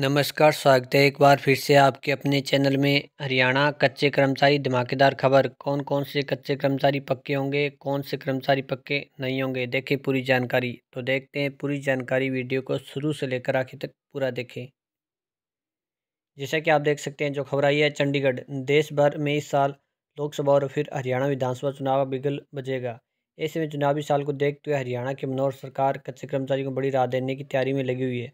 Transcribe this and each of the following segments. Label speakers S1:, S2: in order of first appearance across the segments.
S1: नमस्कार स्वागत है एक बार फिर से आपके अपने चैनल में हरियाणा कच्चे कर्मचारी धमाकेदार खबर कौन कौन से कच्चे कर्मचारी पक्के होंगे कौन से कर्मचारी पक्के नहीं होंगे देखें पूरी जानकारी तो देखते हैं पूरी जानकारी वीडियो को शुरू से लेकर आखिर तक पूरा देखें जैसा कि आप देख सकते हैं जो खबर आई है चंडीगढ़ देश भर में इस साल लोकसभा और फिर हरियाणा विधानसभा चुनाव बिगल बजेगा ऐसे में चुनावी साल को देखते हुए हरियाणा की मनोहर सरकार कच्चे कर्मचारियों को बड़ी राह देने की तैयारी में लगी हुई है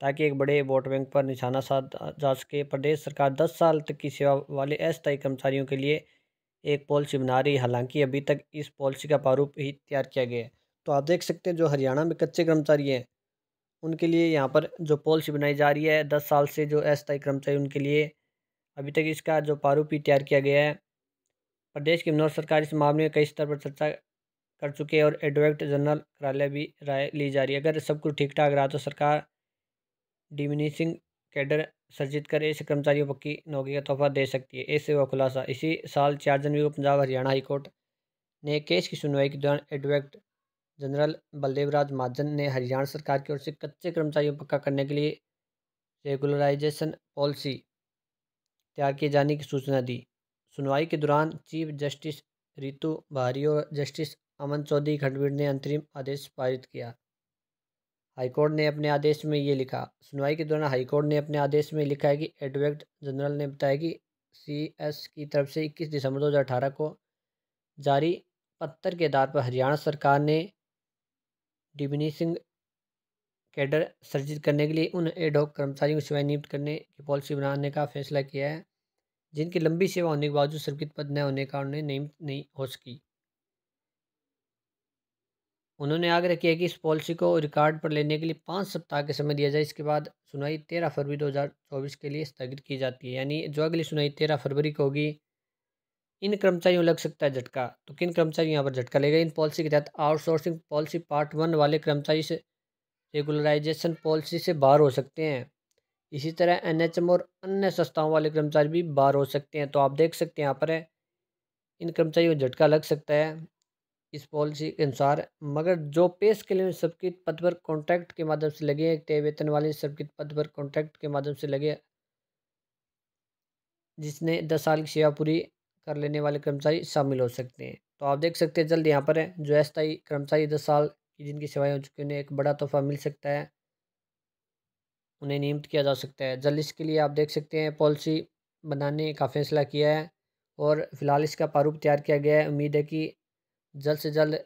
S1: ताकि एक बड़े वोट बैंक पर निशाना साधा जा सके प्रदेश सरकार दस साल तक की सेवा वाले अस्थायी कर्मचारियों के लिए एक पॉलिसी बना रही है हालांकि अभी तक इस पॉलिसी का प्रारूप ही तैयार किया गया है तो आप देख सकते हैं जो हरियाणा में कच्चे कर्मचारी हैं उनके लिए यहाँ पर जो पॉलिसी बनाई जा रही है दस साल से जो अस्थायी कर्मचारी उनके लिए अभी तक इसका जो प्रारूप ही तैयार किया गया है प्रदेश की मनोहर सरकार इस मामले में कई स्तर पर चर्चा कर चुके हैं और एडवोकेट जनरल कार्यालय भी राय ली जा रही है अगर सब कुछ ठीक ठाक रहा तो सरकार डिमिनिशिंग कैडर सर्जित कर ऐसे कर्मचारियों पक्की नौकरी का तोहफा दे सकती है ऐसे वह खुलासा इसी साल चार जनवरी को पंजाब हरियाणा हाईकोर्ट ने केस की सुनवाई के दौरान एडवोकेट जनरल बलदेवराज महाजन ने हरियाणा सरकार की ओर से कच्चे कर्मचारियों पक्का करने के लिए रेगुलराइजेशन पॉलिसी तैयार किए जाने की सूचना दी सुनवाई के दौरान चीफ जस्टिस रितु भारी और जस्टिस अमन चौधरी खंडवीर ने अंतरिम आदेश पारित किया हाईकोर्ट ने अपने आदेश में ये लिखा सुनवाई के दौरान हाईकोर्ट ने अपने आदेश में लिखा है कि एडवोकेट जनरल ने बताया कि सी एस की तरफ से 21 दिसंबर 2018 को जारी पत्र के आधार पर हरियाणा सरकार ने डिमिनिशिंग कैडर सर्जित करने के लिए उन एडॉक कर्मचारियों को सेवाएं नियुक्त करने की पॉलिसी बनाने का फैसला किया है जिनकी लंबी सेवा होने के बावजूद सुरक्षित पद न होने का उन्हें नियमित नहीं हो सकी उन्होंने आग्रह किया कि इस पॉलिसी को रिकॉर्ड पर लेने के लिए पाँच सप्ताह का समय दिया जाए इसके बाद सुनवाई तेरह फरवरी दो के लिए स्थगित की जाती है यानी जो अगली सुनवाई तेरह फरवरी को होगी इन कर्मचारियों लग सकता है झटका तो किन कर्मचारी यहाँ पर झटका लेगा इन पॉलिसी के तहत आउटसोर्सिंग पॉलिसी पार्ट वन वाले कर्मचारी से रेगुलराइजेशन पॉलिसी से बाहर हो सकते हैं इसी तरह एनएचएम और अन्य संस्थाओं वाले कर्मचारी भी बाहर हो सकते हैं तो आप देख सकते हैं यहाँ पर इन कर्मचारियों को झटका लग सकता है इस पॉलिसी के अनुसार मगर जो पेश क्लेम सबकृत पद पर कॉन्ट्रैक्ट के माध्यम से लगे हैं तय वेतन वाले सबकृत पद पर कॉन्ट्रैक्ट के माध्यम से लगे जिसने दस साल की सेवा पूरी कर लेने वाले कर्मचारी शामिल हो सकते हैं तो आप देख सकते हैं जल्द यहाँ पर जो अस्थायी कर्मचारी दस साल की जिनकी सेवाएं हो चुकी उन्हें एक बड़ा तोहफा मिल सकता है उन्हें नियमित किया जा सकता है जल्द इसके लिए आप देख सकते हैं पॉलिसी बनाने का फैसला किया है और फिलहाल इसका प्रारूप तैयार किया गया है उम्मीद है कि जल्द से जल्द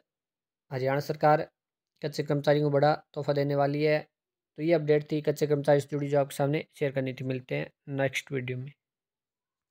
S1: हरियाणा सरकार कच्चे कर्मचारियों को बड़ा तोहफा देने वाली है तो ये अपडेट थी कच्चे कर्मचारी स्टूडियो जो आपके सामने शेयर करनी थी मिलते हैं नेक्स्ट वीडियो में